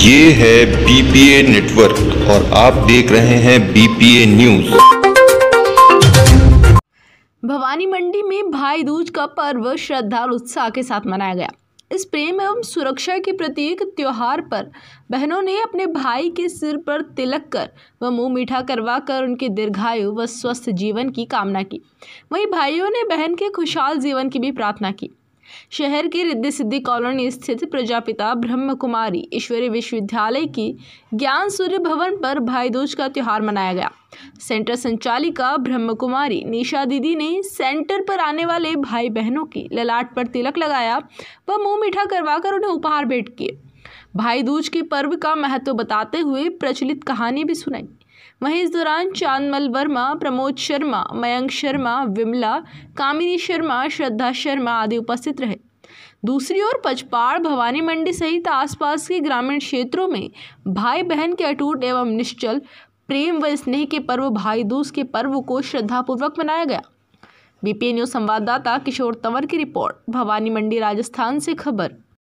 ये है BPA network और आप देख रहे हैं बीपीए न्यूज भवानी मंडी में भाई दूज का पर्व श्रद्धा और उत्साह के साथ मनाया गया इस प्रेम एवं सुरक्षा के प्रतीक त्योहार पर बहनों ने अपने भाई के सिर पर तिलक कर व मुंह मीठा करवा कर उनके दीर्घायु व स्वस्थ जीवन की कामना की वहीं भाइयों ने बहन के खुशहाल जीवन की भी प्रार्थना की शहर की रिद्धि सिद्धि कॉलोनी स्थित प्रजापिता ब्रह्म कुमारी ईश्वरी विश्वविद्यालय की ज्ञान सूर्य भवन पर भाई दूज का त्यौहार मनाया गया सेंटर संचालिका ब्रह्म कुमारी निशा दीदी ने सेंटर पर आने वाले भाई बहनों की ललाट पर तिलक लगाया व मुंह मीठा करवाकर उन्हें उपहार भेंट किए भाई दूज के पर्व का महत्व बताते हुए प्रचलित कहानी भी सुनाई वहीं इस दौरान चांदमल वर्मा प्रमोद शर्मा मयंक शर्मा विमला कामिनी शर्मा श्रद्धा शर्मा आदि उपस्थित रहे दूसरी ओर पचपाड़ भवानी मंडी सहित आसपास के ग्रामीण क्षेत्रों में भाई बहन के अटूट एवं निश्चल प्रेम व स्नेह के पर्व भाई दूज के पर्व को श्रद्धापूर्वक मनाया गया बीपीएन न्यूज संवाददाता किशोर तंवर की रिपोर्ट भवानी मंडी राजस्थान से खबर